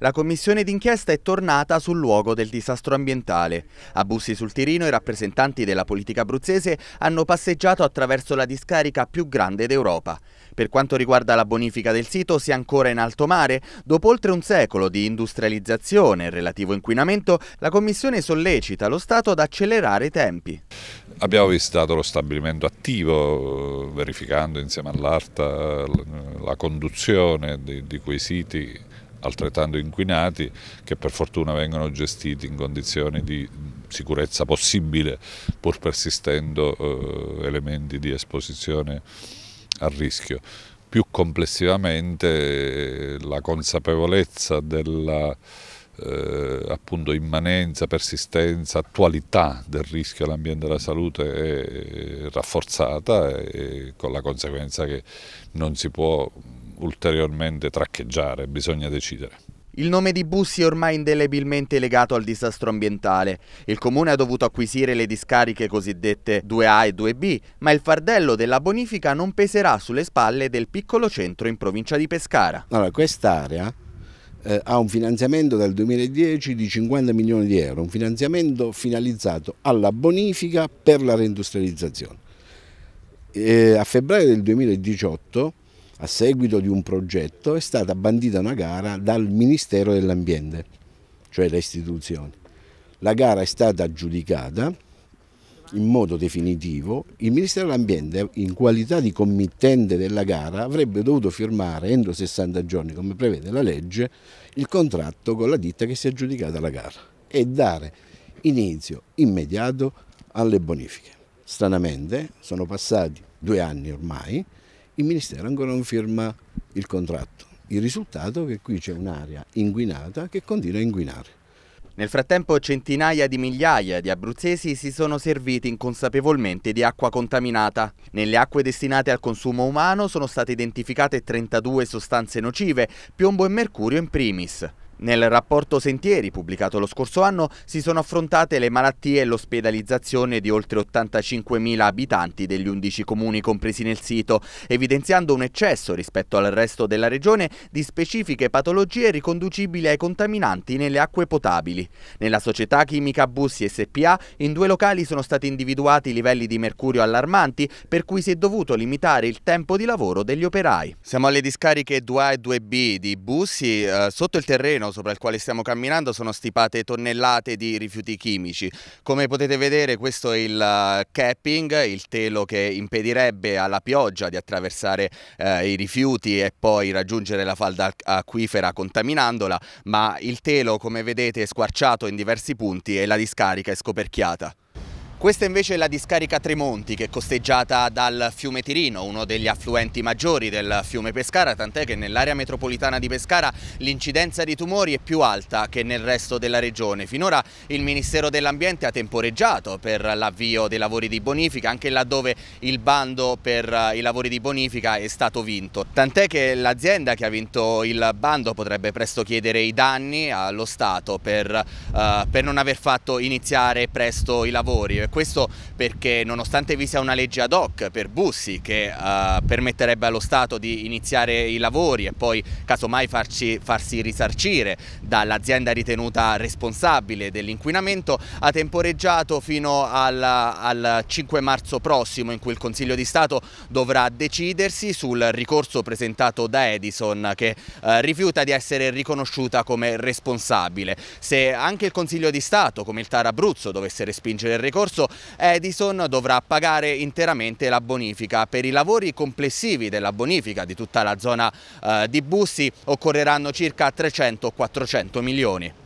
La commissione d'inchiesta è tornata sul luogo del disastro ambientale. A Bussi sul Tirino i rappresentanti della politica abruzzese hanno passeggiato attraverso la discarica più grande d'Europa. Per quanto riguarda la bonifica del sito, si è ancora in alto mare. Dopo oltre un secolo di industrializzazione e relativo inquinamento, la commissione sollecita lo Stato ad accelerare i tempi. Abbiamo visitato lo stabilimento attivo, verificando insieme all'ARTA la conduzione di, di quei siti altrettanto inquinati che per fortuna vengono gestiti in condizioni di sicurezza possibile pur persistendo eh, elementi di esposizione a rischio. Più complessivamente la consapevolezza della eh, appunto immanenza, persistenza, attualità del rischio all'ambiente e alla salute è rafforzata e con la conseguenza che non si può ulteriormente traccheggiare, bisogna decidere. Il nome di Bussi è ormai indelebilmente legato al disastro ambientale. Il comune ha dovuto acquisire le discariche cosiddette 2A e 2B, ma il fardello della bonifica non peserà sulle spalle del piccolo centro in provincia di Pescara. Allora, quest'area eh, ha un finanziamento dal 2010 di 50 milioni di euro, un finanziamento finalizzato alla bonifica per la reindustrializzazione. Eh, a febbraio del 2018 a seguito di un progetto è stata bandita una gara dal Ministero dell'Ambiente, cioè le istituzioni. La gara è stata aggiudicata in modo definitivo, il Ministero dell'Ambiente in qualità di committente della gara avrebbe dovuto firmare entro 60 giorni, come prevede la legge, il contratto con la ditta che si è aggiudicata la gara e dare inizio immediato alle bonifiche. Stranamente sono passati due anni ormai, il Ministero ancora non firma il contratto. Il risultato è che qui c'è un'area inguinata che continua a inguinare. Nel frattempo centinaia di migliaia di abruzzesi si sono serviti inconsapevolmente di acqua contaminata. Nelle acque destinate al consumo umano sono state identificate 32 sostanze nocive, piombo e mercurio in primis. Nel rapporto Sentieri, pubblicato lo scorso anno, si sono affrontate le malattie e l'ospedalizzazione di oltre 85.000 abitanti degli 11 comuni compresi nel sito, evidenziando un eccesso rispetto al resto della regione di specifiche patologie riconducibili ai contaminanti nelle acque potabili. Nella società chimica Bussi SPA, in due locali sono stati individuati livelli di mercurio allarmanti, per cui si è dovuto limitare il tempo di lavoro degli operai. Siamo alle discariche 2A e 2B di Bussi, eh, sotto il terreno terreno sopra il quale stiamo camminando sono stipate tonnellate di rifiuti chimici. Come potete vedere questo è il eh, capping, il telo che impedirebbe alla pioggia di attraversare eh, i rifiuti e poi raggiungere la falda acquifera contaminandola, ma il telo come vedete è squarciato in diversi punti e la discarica è scoperchiata. Questa invece è la discarica Tremonti che è costeggiata dal fiume Tirino, uno degli affluenti maggiori del fiume Pescara, tant'è che nell'area metropolitana di Pescara l'incidenza di tumori è più alta che nel resto della regione. Finora il Ministero dell'Ambiente ha temporeggiato per l'avvio dei lavori di bonifica, anche laddove il bando per eh, i lavori di bonifica è stato vinto. Tant'è che l'azienda che ha vinto il bando potrebbe presto chiedere i danni allo Stato per, eh, per non aver fatto iniziare presto i lavori questo perché nonostante vi sia una legge ad hoc per Bussi che eh, permetterebbe allo Stato di iniziare i lavori e poi casomai farci, farsi risarcire dall'azienda ritenuta responsabile dell'inquinamento, ha temporeggiato fino al, al 5 marzo prossimo in cui il Consiglio di Stato dovrà decidersi sul ricorso presentato da Edison che eh, rifiuta di essere riconosciuta come responsabile. Se anche il Consiglio di Stato, come il Tarabruzzo dovesse respingere il ricorso, corso, Edison dovrà pagare interamente la bonifica. Per i lavori complessivi della bonifica di tutta la zona eh, di Bussi occorreranno circa 300-400 milioni.